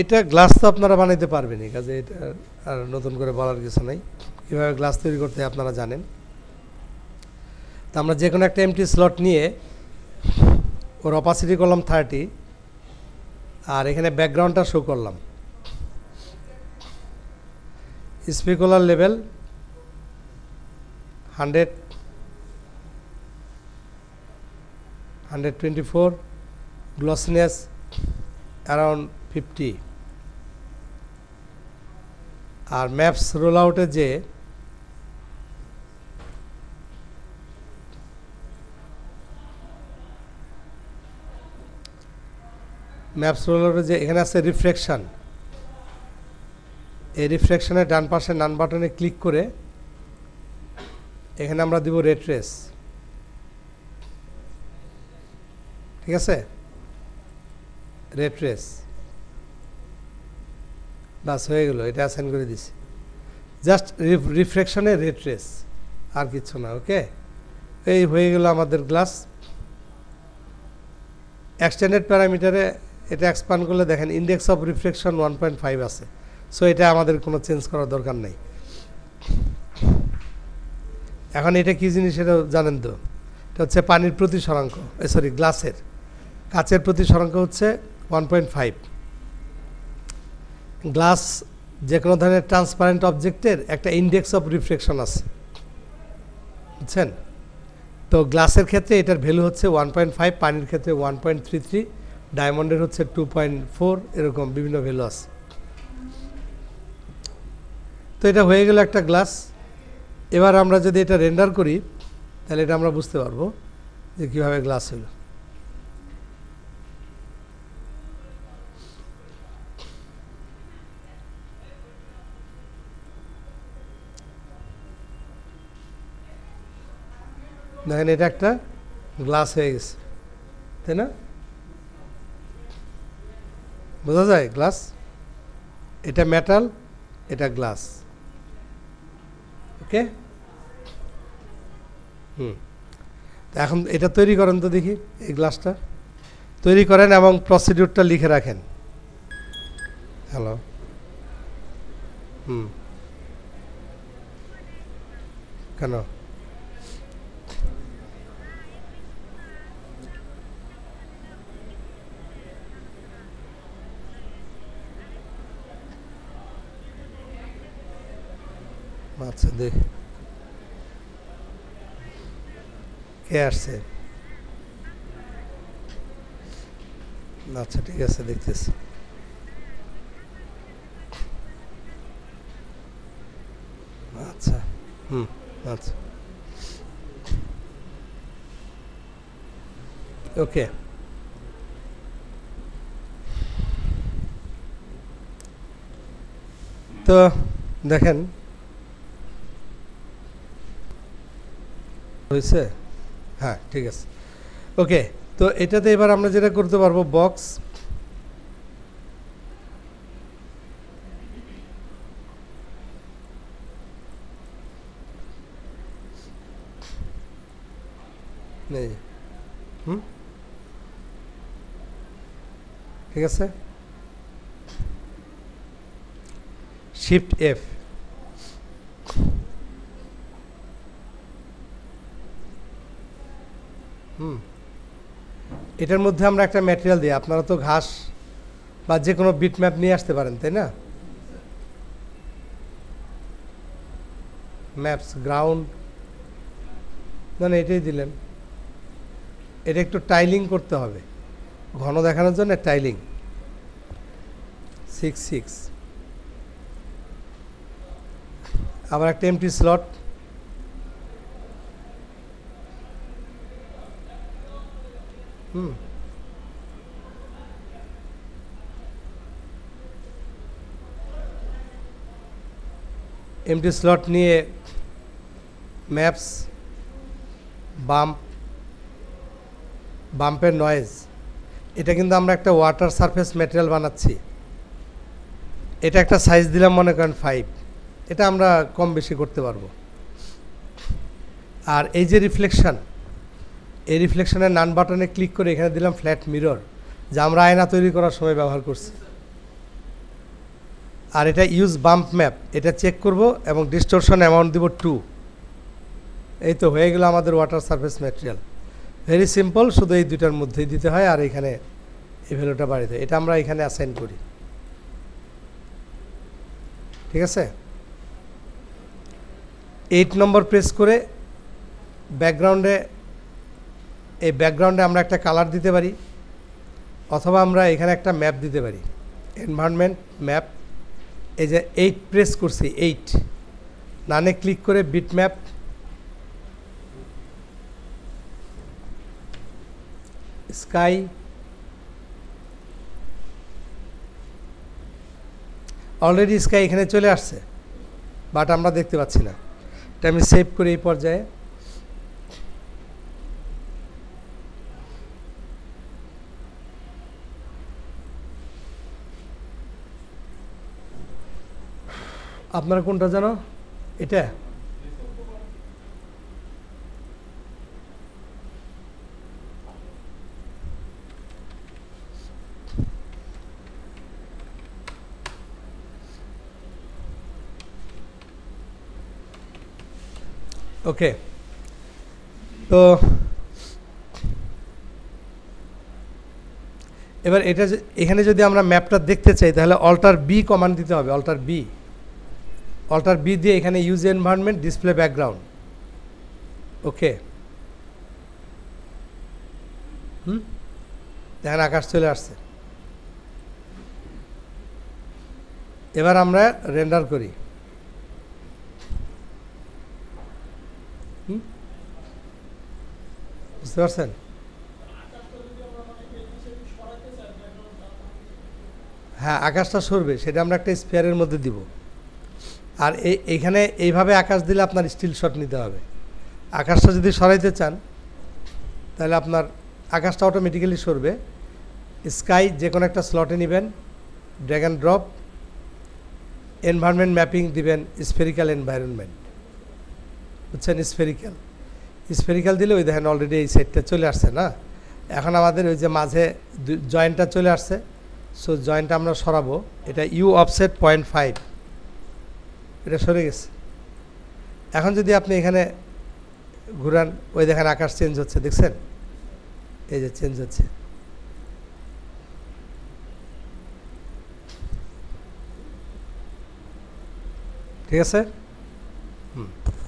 এটা গ্লাস তো আপনারা বানাইতে পারবেনই কাজে এটা আর নতুন করে বলার কিছু নেই কীভাবে গ্লাস তৈরি করতে আপনারা জানেন তা আমরা যে কোনো একটা এমটি স্লট নিয়ে ওর অপাসিটি করলাম থার্টি আর এখানে ব্যাকগ্রাউন্ডটা শো করলাম specular level hundred hundred twenty four glossiness around fifty আর ম্যাপস রোল আউটে যে ম্যাপস রোল আউটে যে এখানে আছে রিফ্লেকশান এই রিফ্লেকশানের ডান পাশে নান বাটনে ক্লিক করে এখানে আমরা দিব রেট্রেস ঠিক আছে রেট্রেস বাস হয়ে গেল এটা অ্যাসাইন করে দিছি জাস্ট রিফ্রেকশনে রেট রেস আর কিছু না ওকে এই হয়ে গেল আমাদের গ্লাস এক্সটেন্ডেড প্যারামিটারে এটা এক্সপ্যান্ড করলে দেখেন index of refraction one point five আছে সো এটা আমাদের কোনো চেঞ্জ করার দরকার নেই এখন এটা কী জিনিস এটা জানেন তো এটা হচ্ছে পানির প্রতি সরাঙ্ক সরি গ্লাসের কাচের প্রতি সরাঙ্ক হচ্ছে ওয়ান পয়েন্ট ফাইভ গ্লাস যে কোনো ধরনের ট্রান্সপারেন্ট অবজেক্টের একটা ইন্ডেক্স অফ রিফ্লেকশন আছে বুঝছেন তো গ্লাসের ক্ষেত্রে এটার ভ্যালু হচ্ছে ওয়ান পয়েন্ট ফাইভ পানির ক্ষেত্রে ওয়ান পয়েন্ট থ্রি থ্রি ডায়মন্ডের হচ্ছে টু পয়েন্ট ফোর এরকম বিভিন্ন ভ্যালু আছে তো এটা হয়ে গেল একটা গ্লাস এবার আমরা যদি এটা রেন্ডার করি তাহলে এটা আমরা বুঝতে পারবো যে কীভাবে গ্লাস হলো দেখেন এটা একটা গ্লাস হয়ে গেছে তাই না বোঝা যায় গ্লাস এটা মেটাল এটা গ্লাস ওকে হুম এখন এটা তৈরি করেন তো দেখি এই গ্লাসটা তৈরি করেন এবং প্রসিডিউরটা লিখে রাখেন হ্যালো হুম কেন বাচ্চাদের কে আসছে আচ্ছা ঠিক আছে দেখতেছি আচ্ছা হুম আচ্ছা ওকে তো দেখেন হয়েছে হ্যাঁ ঠিক আছে ওকে তো এটাতে এবার আমরা যেটা করতে পারবো বক্স নেই হুম ঠিক আছে শিফট এফ এটার মধ্যে আমরা একটা ম্যাটেরিয়াল দিই আপনারা তো ঘাস বা যে কোনো বিট ম্যাপ নিয়ে আসতে পারেন তাই না ম্যাপস গ্রাউন্ড না না এটাই দিলেন এটা একটু টাইলিং করতে হবে ঘন দেখানোর জন্য টাইলিং সিক্স সিক্স আবার একটা empty slot hmm empty slot নিয়ে ম্যাপস বাম্প বাম্পের নয়েজ এটা কিন্তু আমরা একটা ওয়াটার সারফেস ম্যাটেরিয়াল বানাচ্ছি এটা একটা সাইজ দিলাম মনে করেন ফাইভ এটা আমরা কম বেশি করতে পারবো আর এই যে রিফ্লেকশান এই রিফ্লেকশনের নান বাটনে ক্লিক করে এখানে দিলাম ফ্ল্যাট মিরর যা আমরা আয়না তৈরি করার সময় ব্যবহার করছি আর এটা ইউজ বাম্প ম্যাপ এটা চেক করব এবং ডিস্টোরশন অ্যামাউন্ট দিব টু এই তো হয়ে গেল আমাদের water surface material very simple শুধু এই দুটার মধ্যেই দিতে হয় আর এখানে এই ভ্যালুটা বাড়িতে এটা আমরা এখানে অ্যাসাইন করি ঠিক আছে এইট নম্বর প্রেস করে ব্যাকগ্রাউন্ডে এই ব্যাকগ্রাউন্ডে আমরা একটা কালার দিতে পারি অথবা আমরা এখানে একটা ম্যাপ দিতে পারি এনভায়রনমেন্ট ম্যাপ এই যে এইট প্রেস করছি এইট নানে ক্লিক করে bitmap sky already sky এখানে চলে আসছে বাট আমরা দেখতে পাচ্ছি না এটা আমি সেভ করি এই পর্যায়ে আপনার কোনটা জানো এটা ওকে তো এবার এটা এখানে যদি আমরা ম্যাপটা দেখতে চাই তাহলে অল্টার বি কমান্ড দিতে হবে অল্টার বি অল্টার বি দিয়ে এখানে use environment display background okay hmm দেখেন আকাশ চলে আসছে এবার আমরা রেন্ডার করি বুঝতে পারছেন হ্যাঁ আকাশটা সরবে সেটা আমরা একটা স্পেয়ারের মধ্যে দিব আর এই এখানে এইভাবে আকাশ দিলে আপনার স্টিল শট নিতে হবে আকাশটা যদি সরাইতে চান তাহলে আপনার আকাশটা অটোমেটিক্যালি সরবে স্কাই যে কোনো একটা স্লটে নেবেন drag and drop environment mapping দিবেন স্পেরিক্যাল এনভায়রনমেন্ট বুঝছেন স্পেরিক্যাল স্পেরিক্যাল দিলে ওই দেখেন অলরেডি এই সেটটা চলে আসছে না এখন আমাদের ওই যে মাঝে জয়েন্টটা চলে আসছে সো জয়েন্টটা আমরা সরাবো এটা ইউ অফসেট পয়েন্ট ফাইভ এটা সরে গেছে এখন যদি আপনি এখানে ঘুরান ওই দেখেন আকাশ চেঞ্জ হচ্ছে দেখছেন এই যে চেঞ্জ হচ্ছে ঠিক আছে হুম